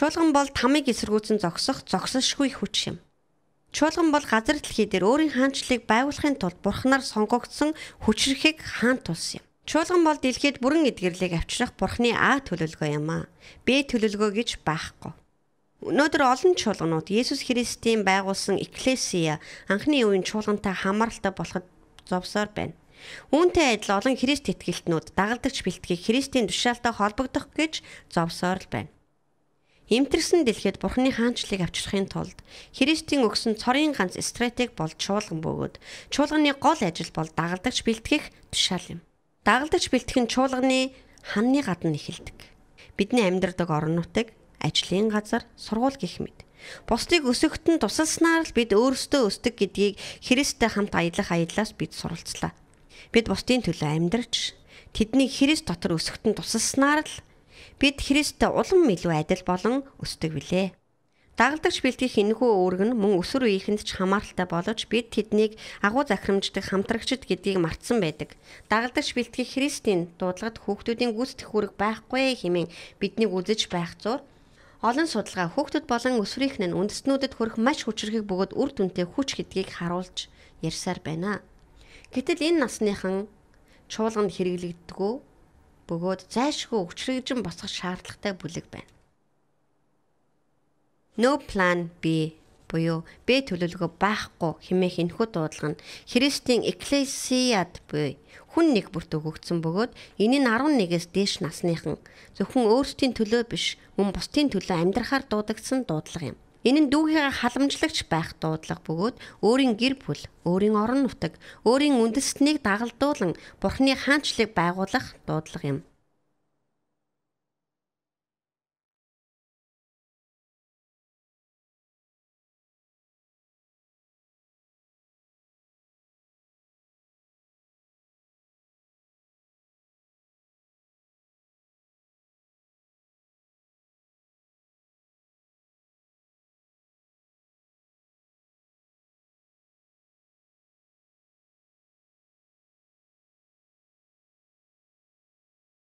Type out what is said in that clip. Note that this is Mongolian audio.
Чуулган бол тамыг эсэргүүцэн зогсох зогсошгүй хүч юм. Чуулган бол газар дэлхий дээр өөрийн хаанчлалыг байгуулахын тулд бурхнаар сонгогдсон хүчрэхийг хаан тулс юм. Чуулган бол дэлхийд бүрэн эдгэрлийг авчрах бурхны А төлөвлөгөө юм аа. Б төлөвлөгөө гэж байхгүй. Өнөөдөр олон чуулганууд Есүс Христийн байгуулсан Экклесиа анхны үеийн чуулгантай хамааралтай болоход зовсоор байна. Үүнтэй адил олон Христ итгэлтнүүд дагалдагч бэлтгийг Христийн тушаалтай холбогдох гэж зовсоор л байна. Эмтэрсэн дэлхийд Бурхны хаанчлыг авчрахын тулд Христийн өгсөн цорын ганц стратеги бол чуулган бөгөөд чуулганы гол ажил бол дагалдагч бэлтгэх тушаал юм. Дагалдагч бэлтгэх нь чуулганы ханны гадна эхэлдэг. Бидний амьдардаг орнуудыг ажлын газар, сургууль гэх мэт Бусдыг өсөгт нь тусалснаар л бид өөрсдөө өсдөг гэдгийг Христтэй хамт аялах аяллаас бид суралцлаа. Бид бусдын төлөө амьдрч тэднийг Христ дотор өсөгт нь тусалснаар л Бид Христтэй улам илүү адил болон өсдөг билээ. Дагалдагч бэлтгийх энэхүү үүрэг нь мөн өсвөр үеийнхэнд ч хамааралтай болж бид тэднийг агуу захирамждаг хамтрагчд гэдгийг мартсан байдаг. Дагалдагч бэлтгий Христийн дуудлагад хүүхдүүдийн гүйцэтгэх үүрэг байхгүй хэмээн биднийг үзэж байх зур олон судалгаа хүүхдүүд болон өсвөрийнх нь үндэстнүүдэд хүрэх маш хүчрэхийг бөгөөд үр дүнтэй хүч гэдгийг харуулж ярьсаар байна. Гэтэл энэ насныхан чуулганд хэрэглэгддэггүй бөгөөд зайлшгүй өчрөгжин босгох шаардлагатай бүлэг байна. No plan B буюу Б төлөвлөгөө байхгүй хэмээх энэхүү дуудлага нь Христийн Ecclesiad буй хүн нэг бүрт өгөгдсөн бөгөөд энэ нь 11-ээс дээш насныхан зөвхөн өөрсдийн төлөө биш мөн бусдын төлөө амьдрахаар дуудагдсан дуудлага юм. Энэ нь дүүгийнхаа халамжлагч байх дуудлага бөгөөд өөрийн гэр бүл, өөрийн орон нутаг, өөрийн үндэстнийг дагалдуулан Бурхны хаанчлыг байгуулах дуудлага юм.